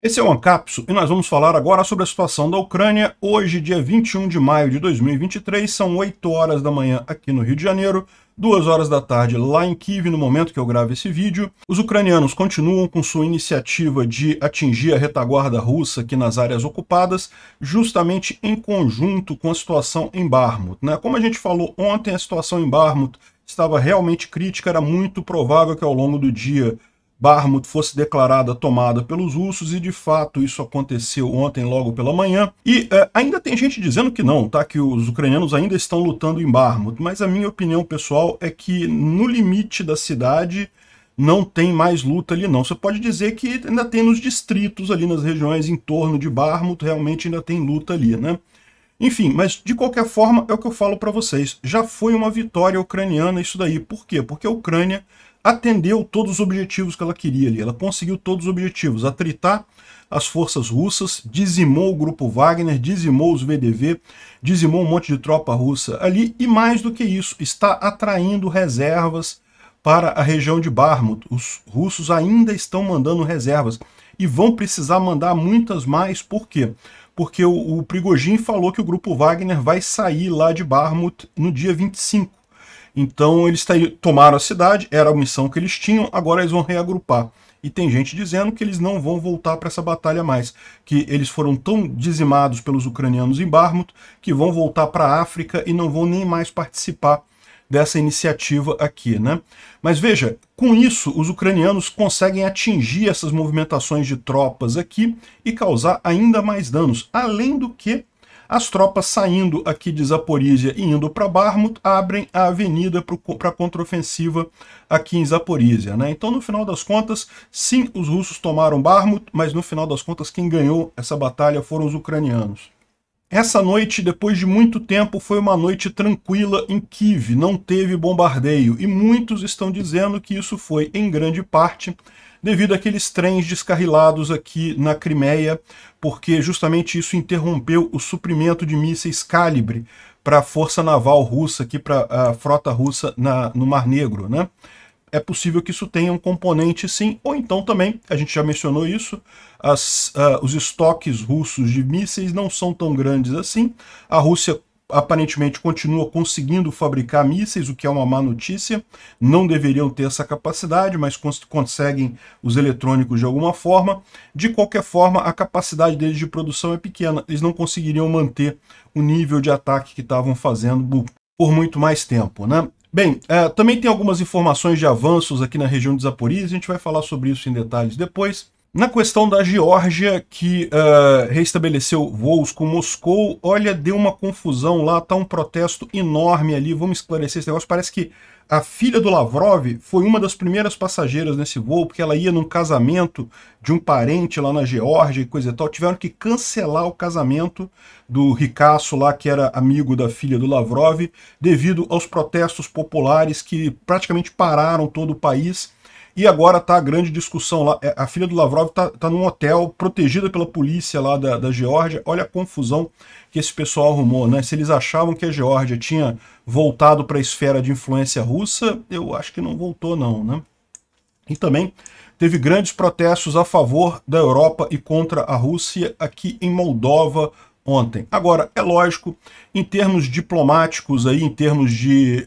Esse é o Ancapso e nós vamos falar agora sobre a situação da Ucrânia. Hoje, dia 21 de maio de 2023, são 8 horas da manhã aqui no Rio de Janeiro, 2 horas da tarde lá em Kiev, no momento que eu gravo esse vídeo. Os ucranianos continuam com sua iniciativa de atingir a retaguarda russa aqui nas áreas ocupadas, justamente em conjunto com a situação em Barmut. Né? Como a gente falou ontem, a situação em Barmut estava realmente crítica, era muito provável que ao longo do dia Barmut fosse declarada tomada pelos russos, e de fato isso aconteceu ontem, logo pela manhã. E é, ainda tem gente dizendo que não, tá? Que os ucranianos ainda estão lutando em Barmut, mas a minha opinião pessoal é que no limite da cidade não tem mais luta ali não. Você pode dizer que ainda tem nos distritos ali, nas regiões em torno de Barmut, realmente ainda tem luta ali, né? Enfim, mas de qualquer forma, é o que eu falo para vocês. Já foi uma vitória ucraniana isso daí. Por quê? Porque a Ucrânia atendeu todos os objetivos que ela queria ali. Ela conseguiu todos os objetivos. Atritar as forças russas, dizimou o grupo Wagner, dizimou os VDV, dizimou um monte de tropa russa ali. E mais do que isso, está atraindo reservas para a região de Barmut. Os russos ainda estão mandando reservas e vão precisar mandar muitas mais. Por quê? Porque o, o falou que o grupo Wagner vai sair lá de Barmut no dia 25. Então eles tomaram a cidade, era a missão que eles tinham, agora eles vão reagrupar. E tem gente dizendo que eles não vão voltar para essa batalha mais, que eles foram tão dizimados pelos ucranianos em Barmut que vão voltar para a África e não vão nem mais participar dessa iniciativa aqui, né? Mas veja, com isso os ucranianos conseguem atingir essas movimentações de tropas aqui e causar ainda mais danos, além do que as tropas saindo aqui de Zaporízia e indo para Barmut abrem a avenida para a contraofensiva aqui em Zaporízia. Né? Então, no final das contas, sim, os russos tomaram Barmut, mas no final das contas quem ganhou essa batalha foram os ucranianos. Essa noite, depois de muito tempo, foi uma noite tranquila em Kiev, não teve bombardeio, e muitos estão dizendo que isso foi, em grande parte, devido àqueles trens descarrilados aqui na Crimeia, porque justamente isso interrompeu o suprimento de mísseis calibre para a força naval russa, aqui para a frota russa na, no Mar Negro, né? É possível que isso tenha um componente sim, ou então também, a gente já mencionou isso, as, uh, os estoques russos de mísseis não são tão grandes assim. A Rússia aparentemente continua conseguindo fabricar mísseis, o que é uma má notícia. Não deveriam ter essa capacidade, mas cons conseguem os eletrônicos de alguma forma. De qualquer forma, a capacidade deles de produção é pequena. Eles não conseguiriam manter o nível de ataque que estavam fazendo por muito mais tempo, né? Bem, é, também tem algumas informações de avanços aqui na região de Zaporizhia, a gente vai falar sobre isso em detalhes depois. Na questão da Geórgia, que uh, eh, restabeleceu voos com Moscou, olha, deu uma confusão lá, tá um protesto enorme ali, vamos esclarecer esse negócio. Parece que a filha do Lavrov foi uma das primeiras passageiras nesse voo, porque ela ia num casamento de um parente lá na Geórgia e coisa e tal. Tiveram que cancelar o casamento do ricaço lá, que era amigo da filha do Lavrov, devido aos protestos populares que praticamente pararam todo o país e agora está a grande discussão lá. É, a filha do Lavrov está tá num hotel protegida pela polícia lá da, da Geórgia. Olha a confusão que esse pessoal arrumou, né? Se eles achavam que a Geórgia tinha voltado para a esfera de influência russa, eu acho que não voltou não, né? E também teve grandes protestos a favor da Europa e contra a Rússia aqui em Moldova, ontem. Agora, é lógico, em termos diplomáticos, aí, em termos de é,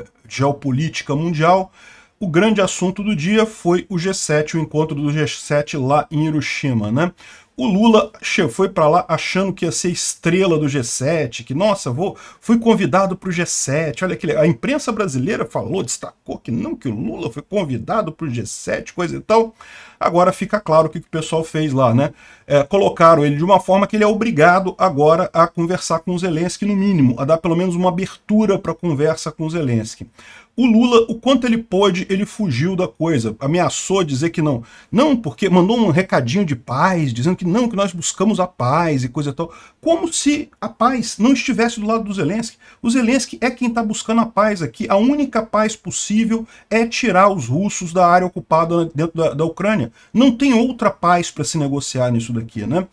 é, geopolítica mundial, o grande assunto do dia foi o G7, o encontro do G7 lá em Hiroshima, né? O Lula foi para lá achando que ia ser estrela do G7, que, nossa, vou, fui convidado para o G7. Olha que A imprensa brasileira falou, destacou que não, que o Lula foi convidado para o G7, coisa e tal. Agora fica claro o que, que o pessoal fez lá, né? É, colocaram ele de uma forma que ele é obrigado agora a conversar com o Zelensky, no mínimo, a dar pelo menos uma abertura para conversa com o Zelensky. O Lula, o quanto ele pôde, ele fugiu da coisa, ameaçou dizer que não. Não, porque mandou um recadinho de paz, dizendo que não, que nós buscamos a paz e coisa e tal. Como se a paz não estivesse do lado do Zelensky. O Zelensky é quem está buscando a paz aqui. A única paz possível é tirar os russos da área ocupada dentro da, da Ucrânia. Não tem outra paz para se negociar nisso daqui, né?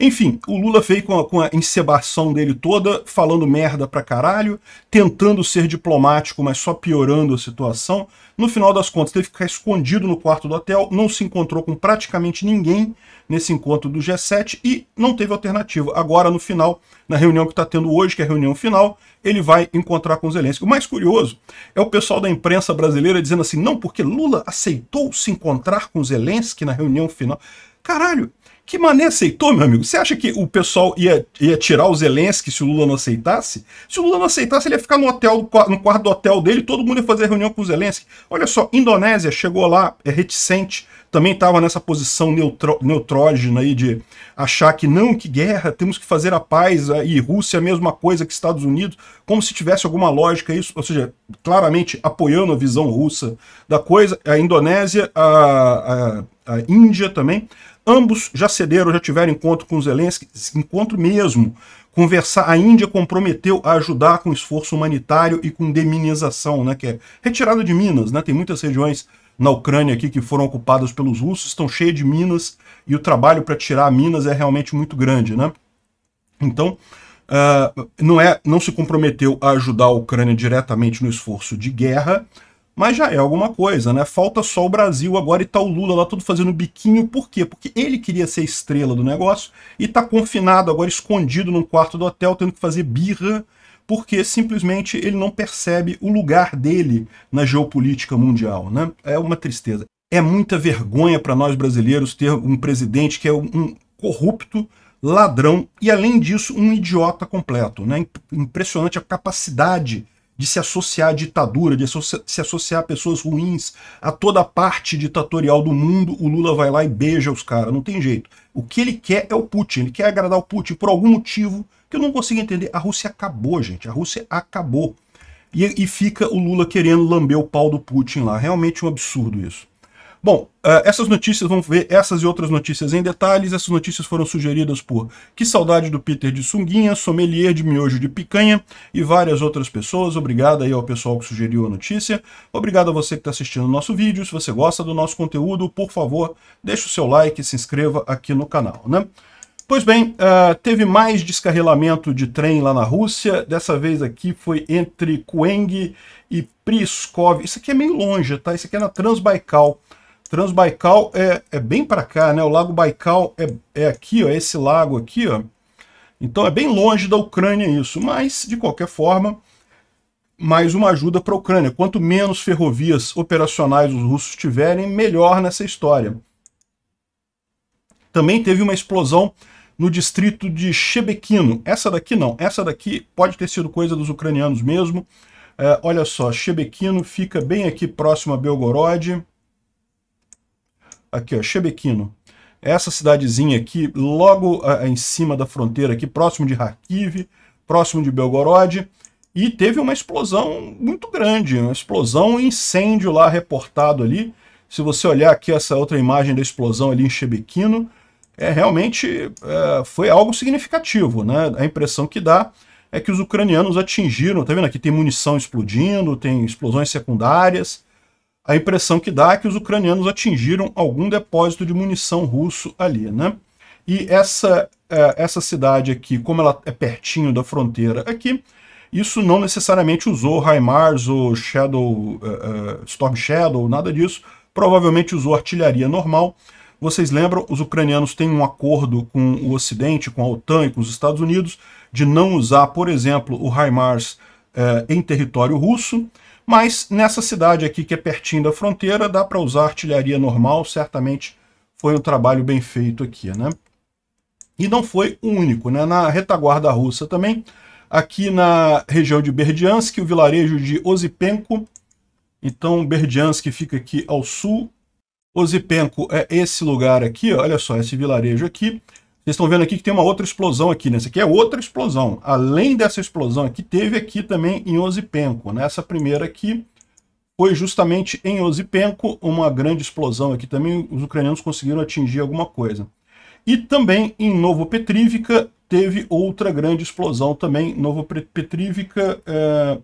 Enfim, o Lula veio com a, com a encebação dele toda, falando merda pra caralho, tentando ser diplomático, mas só piorando a situação. No final das contas, teve que ficar escondido no quarto do hotel, não se encontrou com praticamente ninguém nesse encontro do G7 e não teve alternativa. Agora, no final, na reunião que está tendo hoje, que é a reunião final, ele vai encontrar com Zelensky. O mais curioso é o pessoal da imprensa brasileira dizendo assim, não, porque Lula aceitou se encontrar com Zelensky na reunião final. Caralho, que mané aceitou, meu amigo? Você acha que o pessoal ia, ia tirar o Zelensky se o Lula não aceitasse? Se o Lula não aceitasse, ele ia ficar no hotel, no quarto do hotel dele, todo mundo ia fazer reunião com o Zelensky. Olha só, Indonésia chegou lá, é reticente, também estava nessa posição neutro, neutrógena aí de achar que não, que guerra, temos que fazer a paz, e Rússia é a mesma coisa que Estados Unidos, como se tivesse alguma lógica isso, ou seja, claramente apoiando a visão russa da coisa, a Indonésia, a, a, a Índia também, Ambos já cederam, já tiveram encontro com Zelensky, encontro mesmo. Conversar, a Índia comprometeu a ajudar com esforço humanitário e com deminização, né, que é retirada de minas, né? Tem muitas regiões na Ucrânia aqui que foram ocupadas pelos russos, estão cheias de minas e o trabalho para tirar minas é realmente muito grande, né? Então, uh, não é, não se comprometeu a ajudar a Ucrânia diretamente no esforço de guerra, mas já é alguma coisa, né? Falta só o Brasil agora e tá o Lula lá tudo fazendo biquinho. Por quê? Porque ele queria ser estrela do negócio e tá confinado agora, escondido num quarto do hotel, tendo que fazer birra porque simplesmente ele não percebe o lugar dele na geopolítica mundial. Né? É uma tristeza. É muita vergonha para nós brasileiros ter um presidente que é um corrupto, ladrão e, além disso, um idiota completo. Né? Impressionante a capacidade de se associar à ditadura, de se associar a pessoas ruins, a toda a parte ditatorial do mundo, o Lula vai lá e beija os caras, não tem jeito. O que ele quer é o Putin, ele quer agradar o Putin por algum motivo que eu não consigo entender. A Rússia acabou, gente, a Rússia acabou. E, e fica o Lula querendo lamber o pau do Putin lá, realmente um absurdo isso. Bom, eh, essas notícias, vamos ver essas e outras notícias em detalhes. Essas notícias foram sugeridas por Que Saudade do Peter de Sunguinha, Sommelier de Miojo de Picanha e várias outras pessoas. Obrigado aí ao pessoal que sugeriu a notícia. Obrigado a você que está assistindo o nosso vídeo. Se você gosta do nosso conteúdo, por favor, deixe o seu like e se inscreva aqui no canal, né? Pois bem, eh, teve mais descarrilamento de trem lá na Rússia. Dessa vez aqui foi entre Kueng e Priskov. Isso aqui é meio longe, tá? Isso aqui é na Transbaikal. Transbaikal é, é bem para cá, né? O Lago Baikal é, é aqui, ó, esse lago aqui, ó. Então é bem longe da Ucrânia isso, mas de qualquer forma, mais uma ajuda para a Ucrânia. Quanto menos ferrovias operacionais os russos tiverem, melhor nessa história. Também teve uma explosão no distrito de Chebekino. Essa daqui não, essa daqui pode ter sido coisa dos ucranianos mesmo. É, olha só, Chebekino fica bem aqui próximo a Belgorod aqui, ó, Chebequino. Essa cidadezinha aqui, logo a, a, em cima da fronteira aqui, próximo de Kharkiv, próximo de Belgorod, e teve uma explosão muito grande, uma explosão, um incêndio lá reportado ali. Se você olhar aqui essa outra imagem da explosão ali em Chebequino, é, realmente é, foi algo significativo, né? A impressão que dá é que os ucranianos atingiram, tá vendo aqui tem munição explodindo, tem explosões secundárias, a impressão que dá é que os ucranianos atingiram algum depósito de munição russo ali, né? E essa, é, essa cidade aqui, como ela é pertinho da fronteira aqui, isso não necessariamente usou HIMARS ou Shadow, é, é, Storm Shadow, nada disso. Provavelmente usou artilharia normal. Vocês lembram, os ucranianos têm um acordo com o Ocidente, com a OTAN e com os Estados Unidos, de não usar, por exemplo, o HIMARS em território russo. Mas nessa cidade aqui, que é pertinho da fronteira, dá para usar artilharia normal, certamente foi um trabalho bem feito aqui, né? E não foi o único, né? Na retaguarda russa também, aqui na região de Berdiansk, o vilarejo de Ozipenko Então, Berdiansk fica aqui ao sul. Ozipenko é esse lugar aqui, olha só, esse vilarejo aqui. Vocês estão vendo aqui que tem uma outra explosão aqui, né? aqui é outra explosão. Além dessa explosão aqui, teve aqui também em Ozipenco, né? Essa primeira aqui foi justamente em Ozipenco, uma grande explosão aqui também. Os ucranianos conseguiram atingir alguma coisa. E também em Novo Petrívica teve outra grande explosão também. Novo Petrívica... é,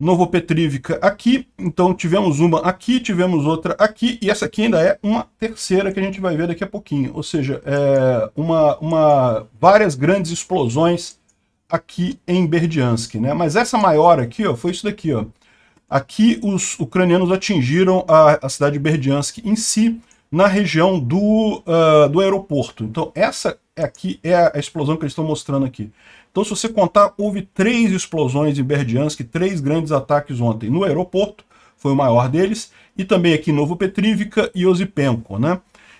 Novopetrivica aqui, então tivemos uma aqui, tivemos outra aqui, e essa aqui ainda é uma terceira que a gente vai ver daqui a pouquinho, ou seja, é uma, uma, várias grandes explosões aqui em Berdiansk, né? Mas essa maior aqui, ó, foi isso daqui, ó. Aqui os ucranianos atingiram a, a cidade de Berdiansk em si, na região do, uh, do aeroporto. Então essa aqui é a explosão que eles estão mostrando aqui. Então, se você contar, houve três explosões em Berdiansk, três grandes ataques ontem no aeroporto, foi o maior deles, e também aqui em Novo Petrivica e Osipenko, né?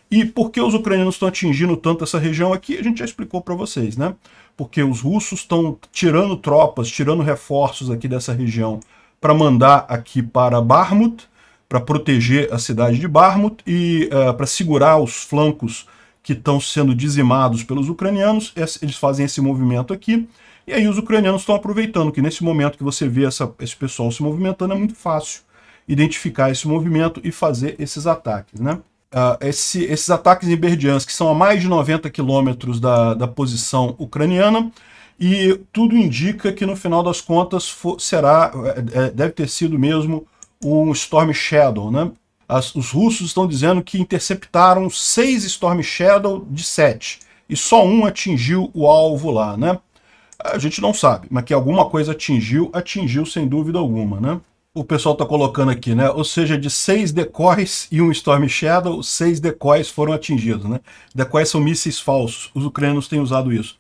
E por que os ucranianos estão atingindo tanto essa região aqui, a gente já explicou para vocês, né? Porque os russos estão tirando tropas, tirando reforços aqui dessa região para mandar aqui para Barmut, para proteger a cidade de Barmut e uh, eh, para segurar os flancos que estão sendo dizimados pelos ucranianos, eles fazem esse movimento aqui, e aí os ucranianos estão aproveitando, que nesse momento que você vê essa, esse pessoal se movimentando, é muito fácil identificar esse movimento e fazer esses ataques, né? Uh, esse, esses ataques em Berdiansk que são a mais de 90 quilômetros da, da posição ucraniana, e tudo indica que no final das contas for, será, é, é, deve ter sido mesmo um Storm Shadow, né? As, os russos estão dizendo que interceptaram seis Storm Shadow de sete. E só um atingiu o alvo lá, né? A gente não sabe, mas que alguma coisa atingiu, atingiu sem dúvida alguma, né? O pessoal está colocando aqui, né? Ou seja, de seis decoys e um Storm Shadow, seis decoys foram atingidos, né? Decoys são mísseis falsos. Os ucranianos têm usado isso.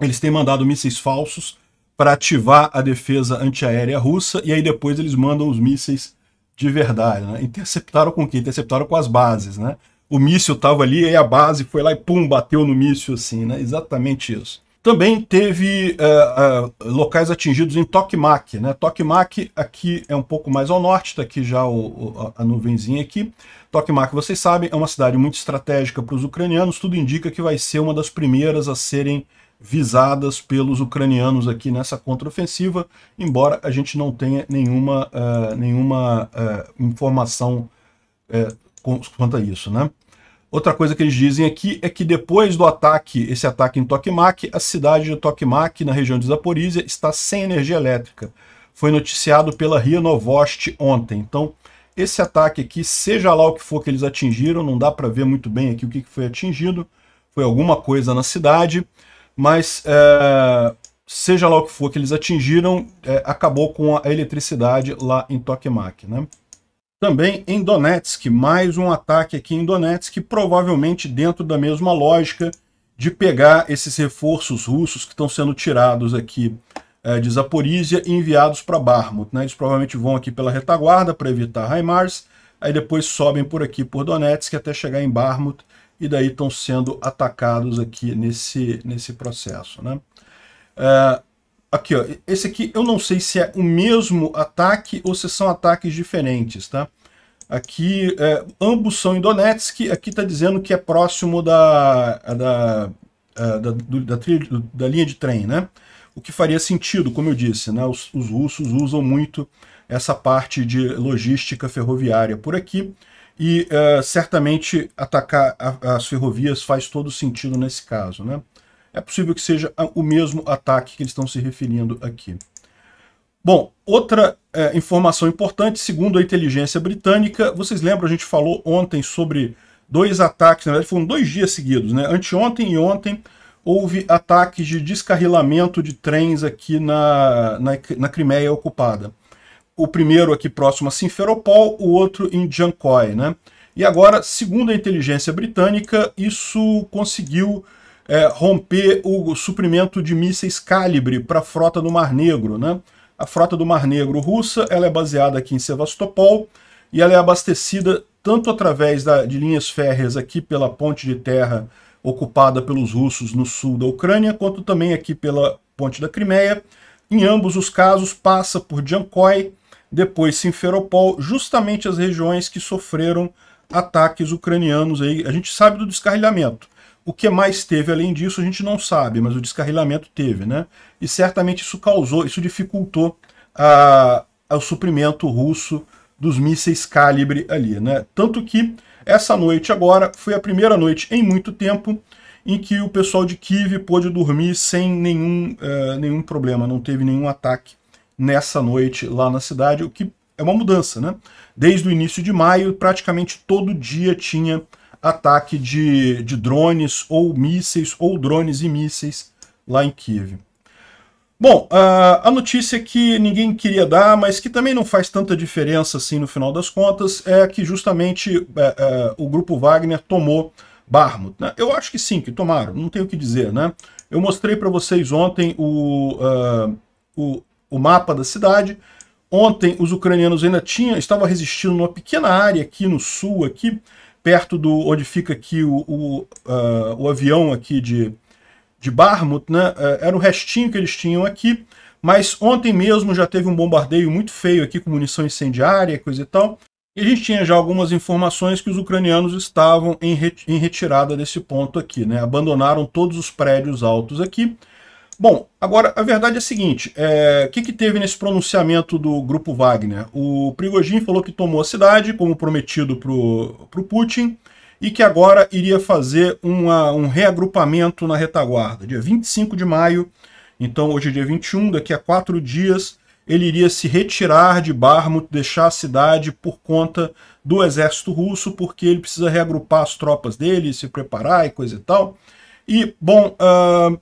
Eles têm mandado mísseis falsos para ativar a defesa antiaérea russa e aí depois eles mandam os mísseis de verdade, né? Interceptaram com o quê? Interceptaram com as bases, né? O míssil estava ali e a base foi lá e pum, bateu no míssil assim, né? Exatamente isso. Também teve uh, uh, locais atingidos em Tokmak, né? Tokmak aqui é um pouco mais ao norte, está aqui já o, o, a nuvenzinha aqui. Tokmak, vocês sabem, é uma cidade muito estratégica para os ucranianos, tudo indica que vai ser uma das primeiras a serem visadas pelos ucranianos aqui nessa contraofensiva, embora a gente não tenha nenhuma, uh, nenhuma uh, informação uh, quanto a isso. Né? Outra coisa que eles dizem aqui é que depois do ataque, esse ataque em Tokmak, a cidade de Tokmak, na região de Zaporizhia, está sem energia elétrica. Foi noticiado pela Ria Novost ontem. Então, esse ataque aqui, seja lá o que for que eles atingiram, não dá para ver muito bem aqui o que foi atingido, foi alguma coisa na cidade, mas é, seja lá o que for que eles atingiram, é, acabou com a eletricidade lá em Tokmak, né? Também em Donetsk, mais um ataque aqui em Donetsk, provavelmente dentro da mesma lógica de pegar esses reforços russos que estão sendo tirados aqui é, de Zaporizhia e enviados para Barmut. Né? Eles provavelmente vão aqui pela retaguarda para evitar Raimars, aí depois sobem por aqui por Donetsk até chegar em Barmut e daí estão sendo atacados aqui nesse, nesse processo. Né? É, aqui, ó, esse aqui eu não sei se é o mesmo ataque ou se são ataques diferentes. Tá? Aqui, é, ambos são em Donetsk, aqui está dizendo que é próximo da, da, é, da, da, da, trilha, da, linha de trem. Né? O que faria sentido, como eu disse, né? os, os russos usam muito essa parte de logística ferroviária por aqui, e uh, certamente atacar a, as ferrovias faz todo sentido nesse caso. Né? É possível que seja o mesmo ataque que eles estão se referindo aqui. Bom, outra eh, informação importante, segundo a inteligência britânica, vocês lembram, a gente falou ontem sobre dois ataques, na verdade foram dois dias seguidos, né? anteontem e ontem, houve ataques de descarrilamento de trens aqui na, na, na Crimeia ocupada o primeiro aqui próximo a Simferopol, o outro em Jankoi. Né? E agora, segundo a inteligência britânica, isso conseguiu é, romper o suprimento de mísseis calibre para a frota do Mar Negro. Né? A frota do Mar Negro russa ela é baseada aqui em Sevastopol e ela é abastecida tanto através da, de linhas férreas aqui pela ponte de terra ocupada pelos russos no sul da Ucrânia, quanto também aqui pela ponte da Crimeia. Em ambos os casos, passa por Jankoi, depois Simferopol, justamente as regiões que sofreram ataques ucranianos. Aí. A gente sabe do descarrilhamento. O que mais teve além disso a gente não sabe, mas o descarrilhamento teve, né? E certamente isso causou, isso dificultou a, o suprimento russo dos mísseis calibre ali, né? Tanto que essa noite agora foi a primeira noite em muito tempo em que o pessoal de Kiev pôde dormir sem nenhum, uh, nenhum problema, não teve nenhum ataque nessa noite lá na cidade, o que é uma mudança, né? Desde o início de maio, praticamente todo dia tinha ataque de, de drones ou mísseis, ou drones e mísseis lá em Kiev. Bom, a, a notícia que ninguém queria dar, mas que também não faz tanta diferença assim no final das contas, é que justamente é, é, o grupo Wagner tomou Barmut. Né? Eu acho que sim, que tomaram, não tenho o que dizer. Né? Eu mostrei para vocês ontem o, uh, o o mapa da cidade. Ontem os ucranianos ainda tinham, estavam resistindo numa pequena área aqui no sul, aqui perto do onde fica aqui o, o, uh, o avião aqui de, de Barmut, né? Uh, era o restinho que eles tinham aqui. Mas ontem mesmo já teve um bombardeio muito feio aqui com munição incendiária, coisa e tal. E a gente tinha já algumas informações que os ucranianos estavam em, re em retirada desse ponto aqui, né? Abandonaram todos os prédios altos aqui Bom, agora a verdade é a seguinte: é, o é, que, que teve nesse pronunciamento do grupo Wagner? O Prigogine falou que tomou a cidade, como prometido para o Putin, e que agora iria fazer uma, um reagrupamento na retaguarda. Dia 25 de maio, então hoje é dia 21, daqui a quatro dias, ele iria se retirar de Barmut, deixar a cidade por conta do exército russo, porque ele precisa reagrupar as tropas dele, se preparar e coisa e tal. E, bom, uh,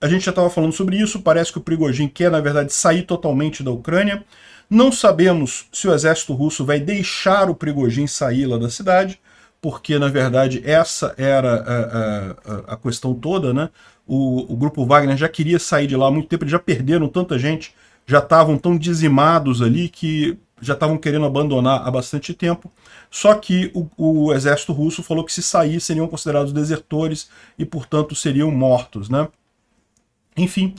a gente já estava falando sobre isso, parece que o Prigojin quer, na verdade, sair totalmente da Ucrânia. Não sabemos se o exército russo vai deixar o Prigojin sair lá da cidade, porque, na verdade, essa era a, é, é, a, a questão toda, né? O, o, grupo Wagner já queria sair de lá há muito tempo, eles já perderam tanta gente, já estavam tão dizimados ali que já estavam querendo abandonar há bastante tempo. Só que o, o exército russo falou que se sair seriam considerados desertores e, portanto, seriam mortos, né? Enfim,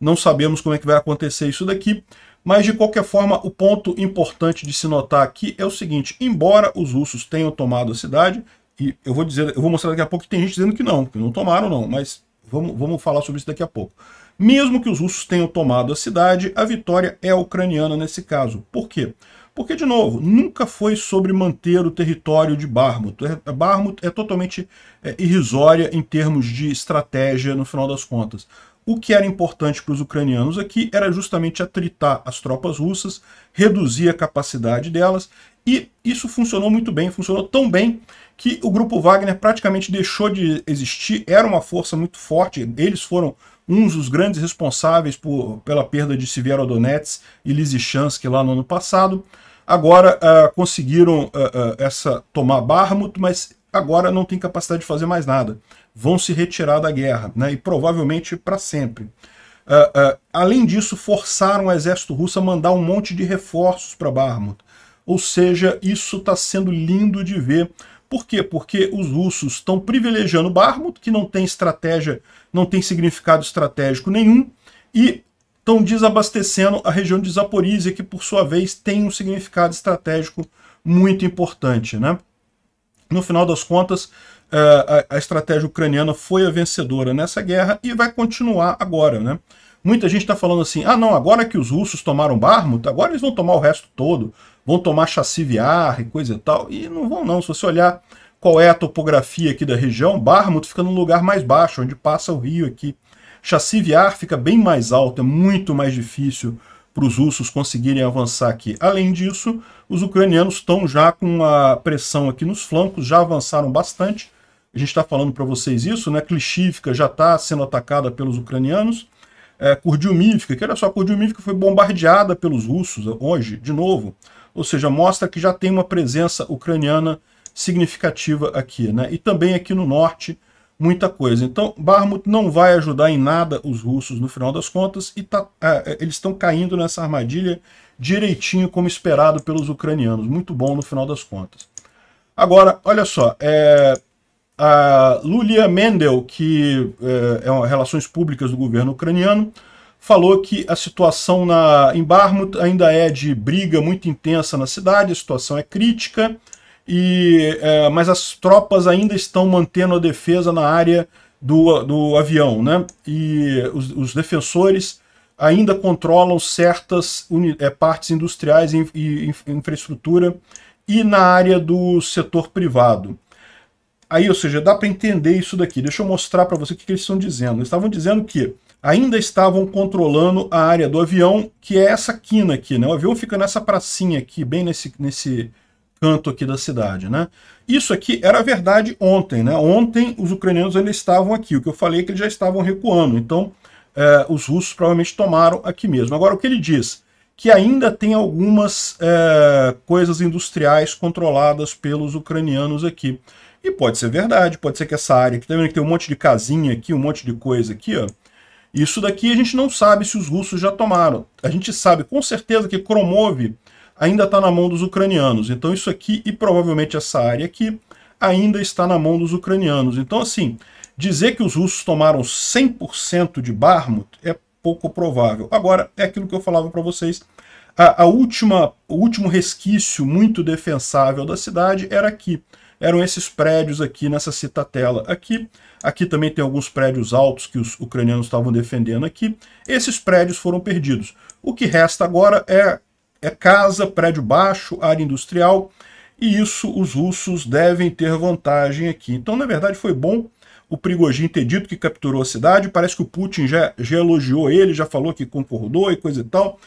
não sabemos como é que vai acontecer isso daqui, mas de qualquer forma, o ponto importante de se notar aqui é o seguinte, embora os russos tenham tomado a cidade, e eu vou dizer, eu vou mostrar daqui a pouco que tem gente dizendo que não, que não tomaram não, mas vamos, vamos falar sobre isso daqui a pouco. Mesmo que os russos tenham tomado a cidade, a vitória é ucraniana nesse caso. Por quê? Porque, de novo, nunca foi sobre manter o território de Barmut. É, Barmut é totalmente é, irrisória em termos de estratégia, no final das contas o que era importante para os ucranianos aqui era justamente atritar as tropas russas, reduzir a capacidade delas, e isso funcionou muito bem, funcionou tão bem que o grupo Wagner praticamente deixou de existir, era uma força muito forte, eles foram uns dos grandes responsáveis por, pela perda de Severodonetsk e Lysychansk lá no ano passado. Agora uh, conseguiram uh, uh, essa tomar Barmut, mas agora não tem capacidade de fazer mais nada vão se retirar da guerra, né, e provavelmente para sempre. Uh, uh, além disso, forçaram o exército russo a mandar um monte de reforços para Barmut. Ou seja, isso está sendo lindo de ver. Por quê? Porque os russos estão privilegiando Barmut, que não tem estratégia, não tem significado estratégico nenhum, e estão desabastecendo a região de Zaporizhia, que por sua vez tem um significado estratégico muito importante. Né? No final das contas, é, a, a estratégia ucraniana foi a vencedora nessa guerra e vai continuar agora, né? Muita gente está falando assim, ah não, agora que os russos tomaram Barmut, agora eles vão tomar o resto todo, vão tomar Chassiviar e coisa e tal, e não vão não, se você olhar qual é a topografia aqui da região, Barmut fica num lugar mais baixo, onde passa o rio aqui. Chassiviar fica bem mais alto, é muito mais difícil para os russos conseguirem avançar aqui. Além disso, os ucranianos estão já com a pressão aqui nos flancos, já avançaram bastante, a gente está falando para vocês isso, né? Klishivka já está sendo atacada pelos ucranianos. É, Kurdiumivka, que olha só, Kurdiumivka foi bombardeada pelos russos hoje, de novo. Ou seja, mostra que já tem uma presença ucraniana significativa aqui, né? E também aqui no norte, muita coisa. Então, Barmut não vai ajudar em nada os russos no final das contas e tá, é, é eles estão caindo nessa armadilha direitinho como esperado pelos ucranianos. Muito bom no final das contas. Agora, olha só, é, a Lulia Mendel, que é, é uma, Relações Públicas do governo ucraniano, falou que a situação na, em Barmut ainda é de briga muito intensa na cidade, a situação é crítica, e, é, mas as tropas ainda estão mantendo a defesa na área do, do avião. Né? E os, os defensores ainda controlam certas é, partes industriais e, e infraestrutura e na área do setor privado. Aí, ou seja, dá para entender isso daqui. Deixa eu mostrar para você o que, que eles estão dizendo. Eles estavam dizendo que ainda estavam controlando a área do avião, que é essa quina aqui, né? O avião fica nessa pracinha aqui, bem nesse, nesse canto aqui da cidade, né? Isso aqui era verdade ontem, né? Ontem os ucranianos ainda estavam aqui, o que eu falei é que eles já estavam recuando, então é, os russos provavelmente tomaram aqui mesmo. Agora, o que ele diz? Que ainda tem algumas é, coisas industriais controladas pelos ucranianos aqui. E pode ser verdade, pode ser que essa área aqui, tá vendo que tem um monte de casinha aqui, um monte de coisa aqui, ó. Isso daqui a gente não sabe se os russos já tomaram. A gente sabe com certeza que Kromov ainda está na mão dos ucranianos. Então isso aqui e provavelmente essa área aqui ainda está na mão dos ucranianos. Então assim, dizer que os russos tomaram 100% de Barmut é pouco provável. Agora, é aquilo que eu falava para vocês. A, a última, o último resquício muito defensável da cidade era aqui eram esses prédios aqui nessa citatela aqui. Aqui também tem alguns prédios altos que os ucranianos estavam defendendo aqui. Esses prédios foram perdidos. O que resta agora é, é casa, prédio baixo, área industrial, e isso os russos devem ter vantagem aqui. Então, na verdade, foi bom o Prigogine ter dito que capturou a cidade, parece que o Putin já, já elogiou ele, já falou que concordou e coisa e tal.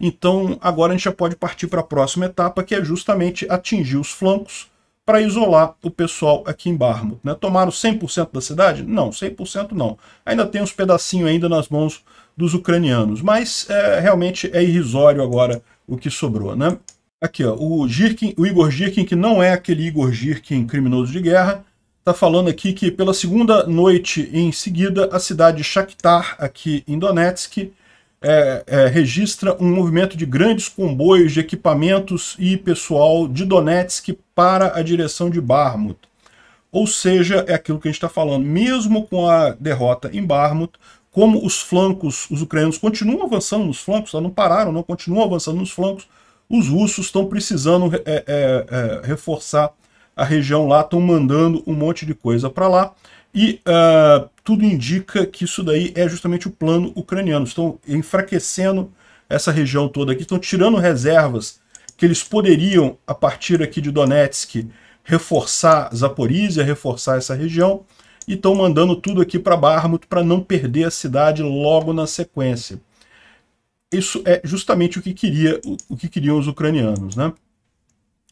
Então, agora a gente já pode partir para a próxima etapa, que é justamente atingir os flancos para isolar o pessoal aqui em Barmouth. Né? Tomaram 100% da cidade? Não, 100% não. Ainda tem uns pedacinhos ainda nas mãos dos ucranianos, mas é, realmente é irrisório agora o que sobrou. Né? Aqui, ó, o, o Igor Girkin, que não é aquele Igor Girkin criminoso de guerra, está falando aqui que pela segunda noite em seguida, a cidade de Shakhtar, aqui em Donetsk, é, é, registra um movimento de grandes comboios de equipamentos e pessoal de Donetsk para a direção de Barmut. Ou seja, é aquilo que a gente está falando, mesmo com a derrota em Barmut, como os flancos, os ucranianos continuam avançando nos flancos, não pararam, não continuam avançando nos flancos, os russos estão precisando é, é, é, reforçar a região lá, estão mandando um monte de coisa para lá, e uh, tudo indica que isso daí é justamente o plano ucraniano. Estão enfraquecendo essa região toda aqui, estão tirando reservas que eles poderiam, a partir aqui de Donetsk, reforçar Zaporizhia, reforçar essa região, e estão mandando tudo aqui para Barmut para não perder a cidade logo na sequência. Isso é justamente o que, queria, o que queriam os ucranianos. Né?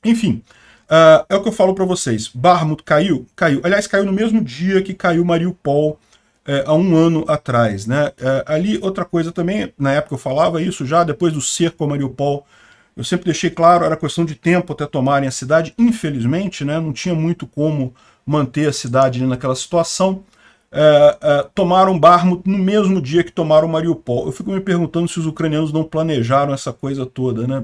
Enfim, uh, é o que eu falo para vocês. Barmut caiu? Caiu. Aliás, caiu no mesmo dia que caiu Mariupol, é, há um ano atrás. Né? É, ali, outra coisa também, na época eu falava isso já, depois do cerco a Mariupol, eu sempre deixei claro, era questão de tempo até tomarem a cidade. Infelizmente, né, não tinha muito como manter a cidade naquela situação. É, é, tomaram Barmut no mesmo dia que tomaram Mariupol. Eu fico me perguntando se os ucranianos não planejaram essa coisa toda, né?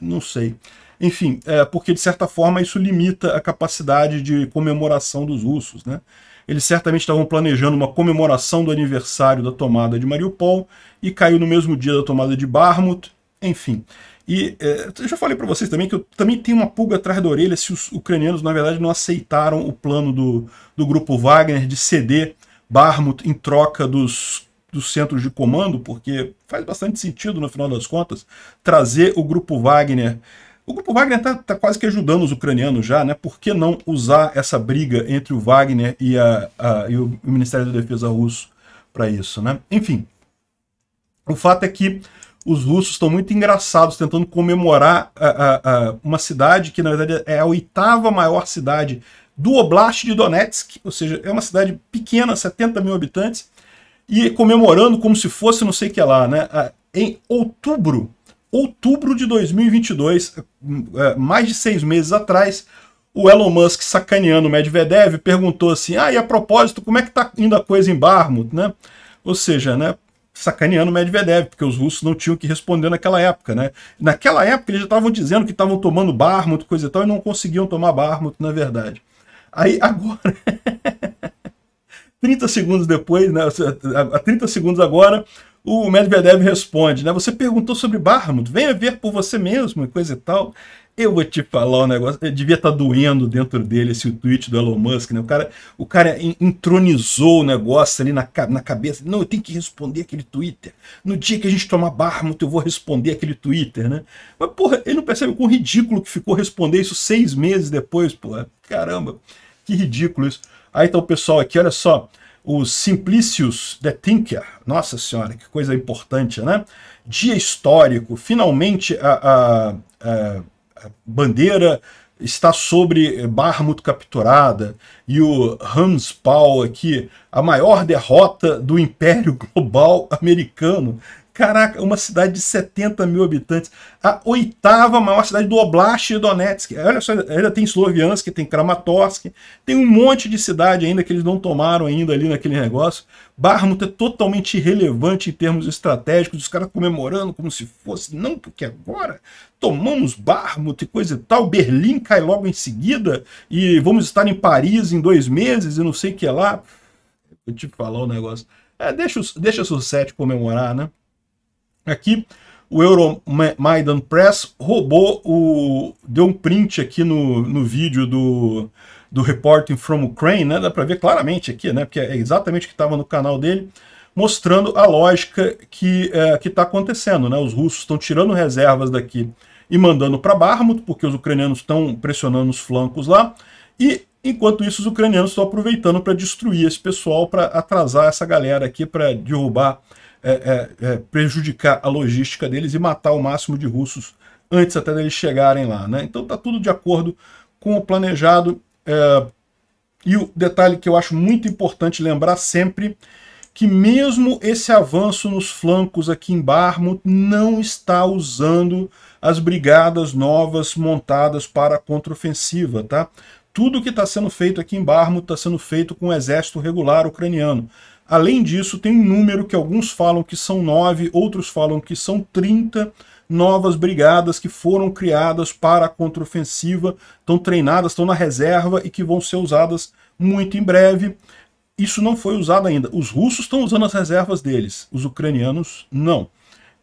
Não sei. Enfim, é, porque de certa forma isso limita a capacidade de comemoração dos russos, né? Eles certamente estavam planejando uma comemoração do aniversário da tomada de Mariupol e caiu no mesmo dia da tomada de Barmut, enfim. E é, eu já falei para vocês também que eu também tenho uma pulga atrás da orelha se os ucranianos, na verdade, não aceitaram o plano do, do grupo Wagner de ceder Barmut em troca dos, dos centros de comando, porque faz bastante sentido, no final das contas, trazer o grupo Wagner. O grupo Wagner está tá quase que ajudando os ucranianos já, né? Por que não usar essa briga entre o Wagner e, a, a e o Ministério da Defesa russo para isso, né? Enfim, o fato é que os russos estão muito engraçados tentando comemorar uh, uh, uh, uma cidade que, na verdade, é a oitava maior cidade do Oblast de Donetsk, ou seja, é uma cidade pequena, 70 mil habitantes, e comemorando como se fosse não sei o que lá, né? Em outubro, outubro de 2022, hum, mais de seis meses atrás, o Elon Musk sacaneando o Medvedev perguntou assim, ah, e a propósito, como é que tá indo a coisa em Barmut, né? Ou seja, né, sacaneando Medvedev, porque os russos não tinham que responder naquela época, né? Naquela época eles já estavam dizendo que estavam tomando Barmut, coisa e tal, e não conseguiam tomar Barmut, na verdade. Aí agora 30 segundos depois, né, a 30 segundos agora, o Medvedev responde, né? Você perguntou sobre Barmut, venha ver por você mesmo, coisa e tal. Eu vou te falar um negócio. Eu eh, devia estar tá doendo dentro dele esse tweet do Elon Musk, né? O cara, o cara entronizou o negócio ali na, na cabeça. Não, eu tenho que responder aquele Twitter. No dia que a gente tomar barmut, eu vou responder aquele Twitter, né? Mas, porra, ele não percebe o quão ridículo que ficou responder isso seis meses depois, porra. Caramba, que ridículo isso. Aí tá o pessoal aqui, olha só. O Simplicius the Thinker. Nossa senhora, que coisa importante, né? Dia histórico. Finalmente a, a bandeira está sobre Barmut capturada e o Hans Paul aqui, a maior derrota do Império Global Americano Caraca, uma cidade de 70 mil habitantes. A oitava maior cidade do Oblast de Donetsk. Olha só, ainda tem Sloviansk, tem Kramatorsk, tem um monte de cidade ainda que eles não tomaram ainda ali naquele negócio. Barmut é totalmente irrelevante em termos estratégicos, os caras comemorando como se fosse, não, porque agora tomamos Barmut e coisa e tal, Berlim cai logo em seguida e vamos estar em Paris em dois meses e não sei o que lá. eu te falar um negócio. É, deixa, os, deixa o comemorar, né? Aqui o Euromaidan Press roubou o... deu um print aqui no, no vídeo do, do Reporting from Ukraine, né? Dá para ver claramente aqui, né? Porque é exatamente o que estava no canal dele, mostrando a lógica que é, está acontecendo, né? Os russos estão tirando reservas daqui e mandando para Barmut, porque os ucranianos estão pressionando os flancos lá, e enquanto isso os ucranianos estão aproveitando para destruir esse pessoal, para atrasar essa galera aqui, para derrubar é, é, é, prejudicar a logística deles e matar o máximo de russos antes até deles chegarem lá. Né? Então está tudo de acordo com o planejado. É, e o detalhe que eu acho muito importante lembrar sempre que mesmo esse avanço nos flancos aqui em Barmut não está usando as brigadas novas montadas para a contraofensiva, tá? Tudo que está sendo feito aqui em Barmut está sendo feito com o exército regular ucraniano. Além disso, tem um número que alguns falam que são nove, outros falam que são 30 novas brigadas que foram criadas para a contraofensiva, estão treinadas, estão na reserva e que vão ser usadas muito em breve. Isso não foi usado ainda. Os russos estão usando as reservas deles, os ucranianos não.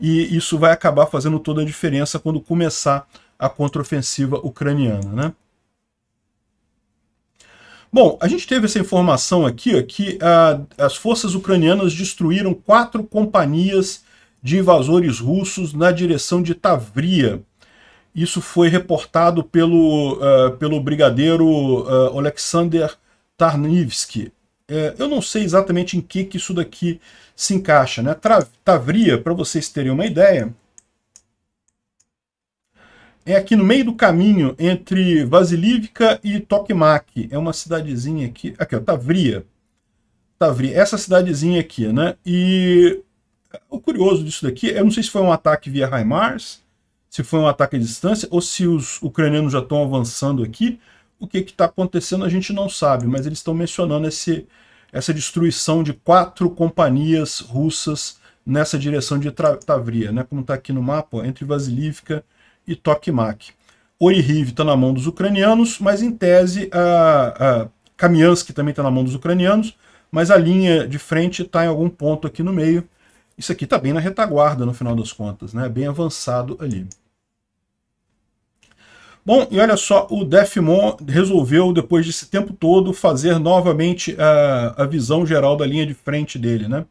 E isso vai acabar fazendo toda a diferença quando começar a contraofensiva ucraniana, né? Bom, a gente teve essa informação aqui ó, que ah, as forças ucranianas destruíram quatro companhias de invasores russos na direção de Tavria. Isso foi reportado pelo, uh, pelo brigadeiro uh, ah, Alexander Tarnivsky. Uh, eu não sei exatamente em que, que isso daqui se encaixa. Né? Tavria, para vocês terem uma ideia, é aqui no meio do caminho entre Vasilívka e Tokmak. É uma cidadezinha aqui, aqui ó, Tavria. Tavria, essa cidadezinha aqui, né? E o curioso disso daqui, eu não sei se foi um ataque via HIMARS, se foi um ataque à distância, ou se os ucranianos já estão avançando aqui. O que está acontecendo a gente não sabe, mas eles estão mencionando esse, essa destruição de quatro companhias russas nessa direção de Tavria, né? Como está aqui no mapa, ó, entre Vasilívka e e Tokmak. Orihiv está na mão dos ucranianos, mas em tese a, a Kamiansky também está na mão dos ucranianos, mas a linha de frente está em algum ponto aqui no meio. Isso aqui está bem na retaguarda, no final das contas, né? bem avançado ali. Bom, e olha só, o Defmon resolveu, depois desse tempo todo, fazer novamente a, a visão geral da linha de frente dele. Né?